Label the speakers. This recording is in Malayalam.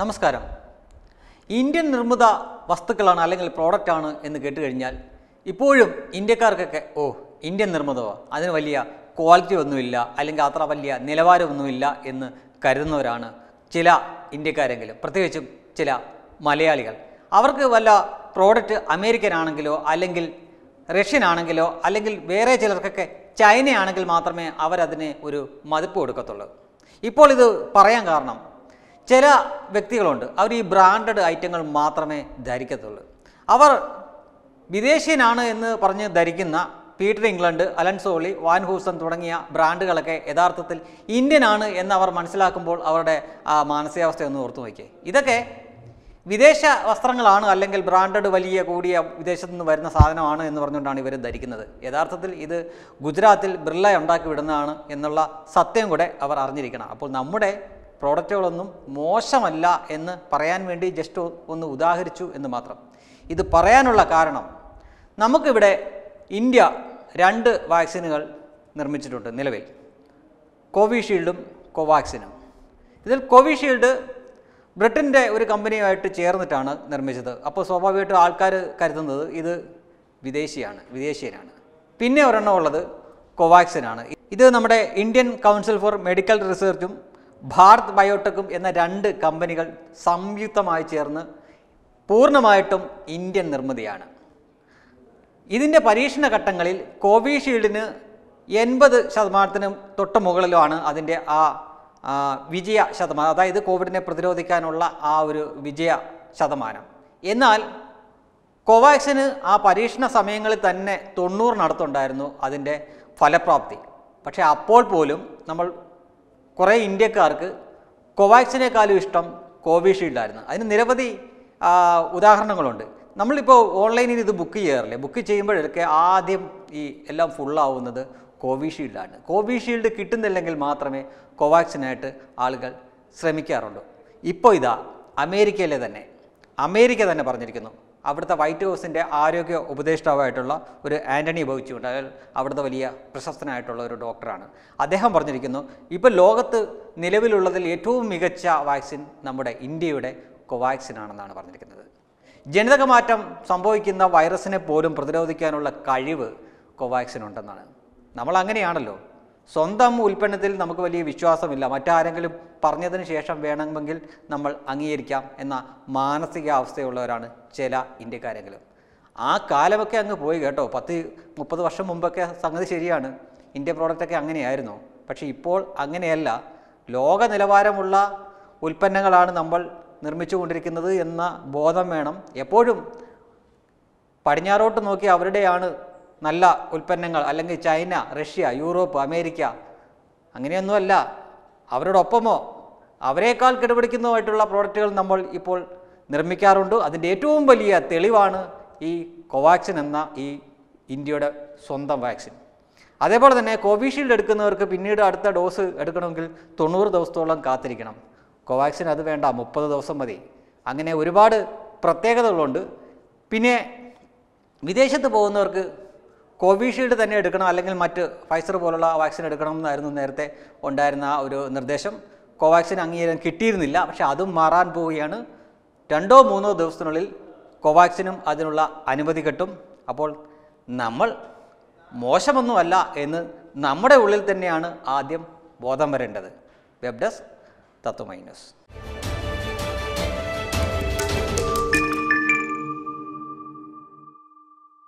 Speaker 1: നമസ്കാരം ഇന്ത്യൻ നിർമ്മിത വസ്തുക്കളാണ് അല്ലെങ്കിൽ പ്രോഡക്റ്റാണ് എന്ന് കേട്ട് കഴിഞ്ഞാൽ ഇപ്പോഴും ഇന്ത്യക്കാർക്കൊക്കെ ഓ ഇന്ത്യൻ നിർമ്മിതമോ അതിന് വലിയ ക്വാളിറ്റി ഒന്നുമില്ല അല്ലെങ്കിൽ അത്ര വലിയ നിലവാരമൊന്നുമില്ല എന്ന് കരുതുന്നവരാണ് ചില ഇന്ത്യക്കാരെങ്കിലും പ്രത്യേകിച്ചും ചില മലയാളികൾ അവർക്ക് വല്ല പ്രോഡക്റ്റ് അമേരിക്കൻ ആണെങ്കിലോ അല്ലെങ്കിൽ റഷ്യൻ ആണെങ്കിലോ അല്ലെങ്കിൽ വേറെ ചിലർക്കൊക്കെ ചൈനയാണെങ്കിൽ മാത്രമേ അവരതിനെ ഒരു മതിപ്പ് കൊടുക്കത്തുള്ളൂ ഇപ്പോൾ ഇത് പറയാൻ കാരണം ചില വ്യക്തികളുണ്ട് അവർ ഈ ബ്രാൻഡഡ് ഐറ്റങ്ങൾ മാത്രമേ ധരിക്കത്തുള്ളൂ അവർ വിദേശീയനാണ് എന്ന് പറഞ്ഞ് ധരിക്കുന്ന പീറ്റർ ഇംഗ്ലണ്ട് അലൻസോളി വാൻഹൂസൺ തുടങ്ങിയ ബ്രാൻഡുകളൊക്കെ യഥാർത്ഥത്തിൽ ഇന്ത്യനാണ് എന്ന് അവർ മനസ്സിലാക്കുമ്പോൾ അവരുടെ ആ മാനസികാവസ്ഥ ഒന്ന് ഓർത്തു നോക്കിയേ ഇതൊക്കെ വിദേശ വസ്ത്രങ്ങളാണ് അല്ലെങ്കിൽ ബ്രാൻഡഡ് വലിയ കൂടിയ വിദേശത്തു നിന്ന് വരുന്ന സാധനമാണ് എന്ന് പറഞ്ഞുകൊണ്ടാണ് ഇവർ ധരിക്കുന്നത് യഥാർത്ഥത്തിൽ ഇത് ഗുജറാത്തിൽ ബിർള ഉണ്ടാക്കി വിടുന്നതാണ് എന്നുള്ള സത്യം കൂടെ അവർ അറിഞ്ഞിരിക്കണം അപ്പോൾ നമ്മുടെ പ്രോഡക്റ്റുകളൊന്നും മോശമല്ല എന്ന് പറയാൻ വേണ്ടി ജസ്റ്റ് ഒന്ന് ഉദാഹരിച്ചു എന്ന് മാത്രം ഇത് പറയാനുള്ള കാരണം നമുക്കിവിടെ ഇന്ത്യ രണ്ട് വാക്സിനുകൾ നിർമ്മിച്ചിട്ടുണ്ട് നിലവിൽ കോവിഷീൽഡും കോവാക്സിനും ഇതിൽ കോവിഷീൽഡ് ബ്രിട്ടൻ്റെ ഒരു കമ്പനിയുമായിട്ട് ചേർന്നിട്ടാണ് നിർമ്മിച്ചത് അപ്പോൾ സ്വാഭാവികമായിട്ടും ആൾക്കാർ കരുതുന്നത് ഇത് വിദേശിയാണ് വിദേശീയനാണ് പിന്നെ ഒരെണ്ണം ഉള്ളത് കോവാക്സിനാണ് ഇത് നമ്മുടെ ഇന്ത്യൻ കൗൺസിൽ ഫോർ മെഡിക്കൽ റിസർച്ചും ഭാരത് ബയോടെക്കും എന്ന രണ്ട് കമ്പനികൾ സംയുക്തമായി ചേർന്ന് പൂർണ്ണമായിട്ടും ഇന്ത്യൻ നിർമ്മിതിയാണ് ഇതിൻ്റെ പരീക്ഷണ ഘട്ടങ്ങളിൽ കോവിഷീൽഡിന് എൺപത് ശതമാനത്തിനും തൊട്ട് മുകളിലുമാണ് അതിൻ്റെ ആ വിജയ ശതമാനം അതായത് കോവിഡിനെ പ്രതിരോധിക്കാനുള്ള ആ ഒരു വിജയ ശതമാനം എന്നാൽ കോവാക്സിന് ആ പരീക്ഷണ സമയങ്ങളിൽ തന്നെ തൊണ്ണൂറിനടുത്തുണ്ടായിരുന്നു അതിൻ്റെ ഫലപ്രാപ്തി പക്ഷേ അപ്പോൾ പോലും നമ്മൾ കുറേ ഇന്ത്യക്കാർക്ക് കോവാക്സിനേക്കാളും ഇഷ്ടം കോവിഷീൽഡായിരുന്നു അതിന് നിരവധി ഉദാഹരണങ്ങളുണ്ട് നമ്മളിപ്പോൾ ഓൺലൈനിൽ ഇത് ബുക്ക് ചെയ്യാറില്ലേ ബുക്ക് ചെയ്യുമ്പോഴൊക്കെ ആദ്യം ഈ എല്ലാം ഫുള്ളാവുന്നത് കോവിഷീൽഡാണ് കോവിഷീൽഡ് കിട്ടുന്നില്ലെങ്കിൽ മാത്രമേ കോവാക്സിനായിട്ട് ആളുകൾ ശ്രമിക്കാറുള്ളൂ ഇപ്പോൾ ഇതാ അമേരിക്കയിലെ തന്നെ അമേരിക്ക തന്നെ പറഞ്ഞിരിക്കുന്നു അവിടുത്തെ വൈറ്റ് ഹൗസിൻ്റെ ആരോഗ്യ ഉപദേഷ്ടാവായിട്ടുള്ള ഒരു ആൻ്റണി ബൗച്ചിയുണ്ട് അതായത് അവിടുത്തെ വലിയ പ്രശസ്തനായിട്ടുള്ള ഒരു ഡോക്ടറാണ് അദ്ദേഹം പറഞ്ഞിരിക്കുന്നു ഇപ്പോൾ ലോകത്ത് നിലവിലുള്ളതിൽ ഏറ്റവും മികച്ച വാക്സിൻ നമ്മുടെ ഇന്ത്യയുടെ കോവാക്സിൻ ആണെന്നാണ് പറഞ്ഞിരിക്കുന്നത് ജനിതക മാറ്റം സംഭവിക്കുന്ന വൈറസിനെ പോലും പ്രതിരോധിക്കാനുള്ള കഴിവ് കോവാക്സിൻ ഉണ്ടെന്നാണ് നമ്മൾ അങ്ങനെയാണല്ലോ സ്വന്തം ഉൽപ്പന്നത്തിൽ നമുക്ക് വലിയ വിശ്വാസമില്ല മറ്റാരെങ്കിലും പറഞ്ഞതിന് ശേഷം വേണമെങ്കിൽ നമ്മൾ അംഗീകരിക്കാം എന്ന മാനസികാവസ്ഥയുള്ളവരാണ് ചില ഇന്ത്യക്കാരെങ്കിലും ആ കാലമൊക്കെ അങ്ങ് പോയി കേട്ടോ പത്ത് മുപ്പത് വർഷം മുമ്പൊക്കെ സംഗതി ശരിയാണ് ഇന്ത്യ പ്രോഡക്റ്റൊക്കെ അങ്ങനെയായിരുന്നു പക്ഷേ ഇപ്പോൾ അങ്ങനെയല്ല ലോക നിലവാരമുള്ള ഉൽപ്പന്നങ്ങളാണ് നമ്മൾ നിർമ്മിച്ചുകൊണ്ടിരിക്കുന്നത് എന്ന ബോധം വേണം എപ്പോഴും പടിഞ്ഞാറോട്ട് നോക്കി അവരുടെയാണ് നല്ല ഉൽപ്പന്നങ്ങൾ അല്ലെങ്കിൽ ചൈന റഷ്യ യൂറോപ്പ് അമേരിക്ക അങ്ങനെയൊന്നുമല്ല അവരോടൊപ്പമോ അവരെക്കാൾ കിടപിടിക്കുന്നതുമായിട്ടുള്ള പ്രോഡക്റ്റുകൾ നമ്മൾ ഇപ്പോൾ നിർമ്മിക്കാറുണ്ട് അതിൻ്റെ ഏറ്റവും വലിയ തെളിവാണ് ഈ കോവാക്സിൻ എന്ന ഈ ഇന്ത്യയുടെ സ്വന്തം വാക്സിൻ അതേപോലെ തന്നെ കോവിഷീൽഡ് എടുക്കുന്നവർക്ക് പിന്നീട് അടുത്ത ഡോസ് എടുക്കണമെങ്കിൽ തൊണ്ണൂറ് ദിവസത്തോളം കാത്തിരിക്കണം കോവാക്സിൻ അത് വേണ്ട മുപ്പത് ദിവസം മതി അങ്ങനെ ഒരുപാട് പ്രത്യേകതകളുണ്ട് പിന്നെ വിദേശത്ത് പോകുന്നവർക്ക് കോവിഷീൽഡ് തന്നെ എടുക്കണം അല്ലെങ്കിൽ മറ്റ് ഫൈസർ പോലുള്ള വാക്സിൻ എടുക്കണം എന്നായിരുന്നു നേരത്തെ ഉണ്ടായിരുന്ന ഒരു നിർദ്ദേശം കോവാക്സിൻ അംഗീകാരം കിട്ടിയിരുന്നില്ല പക്ഷെ അതും മാറാൻ പോവുകയാണ് രണ്ടോ മൂന്നോ ദിവസത്തിനുള്ളിൽ കോവാക്സിനും അതിനുള്ള അനുമതി കിട്ടും അപ്പോൾ നമ്മൾ മോശമൊന്നുമല്ല എന്ന് നമ്മുടെ ഉള്ളിൽ തന്നെയാണ് ആദ്യം ബോധം വരേണ്ടത് വെബ് ഡെസ്ക്